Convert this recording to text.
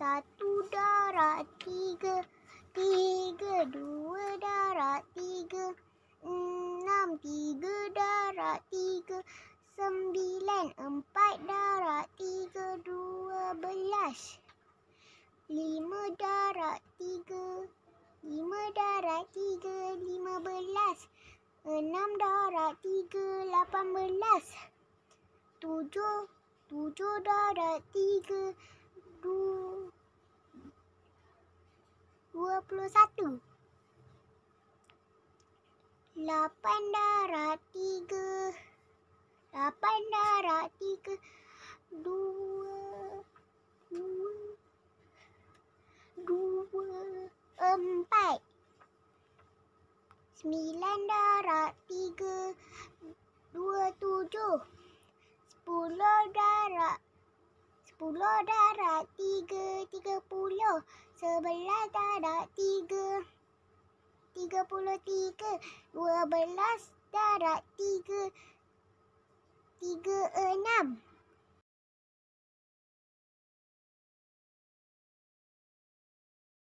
satu darat tiga tiga dua darat tiga enam tiga darat tiga sembilan empat darat tiga dua belas lima darat tiga lima darat tiga lima belas enam darat tiga lapan belas tujuh tujuh darat tiga 21 Lapan darat tiga Lapan darat tiga Dua Dua Dua Empat Sembilan darat tiga Dua tujuh Sepuluh darat sepuluh darat tiga, tiga puluh. Sebelah darat tiga, tiga puluh tiga. Dua belas darat tiga, tiga enam.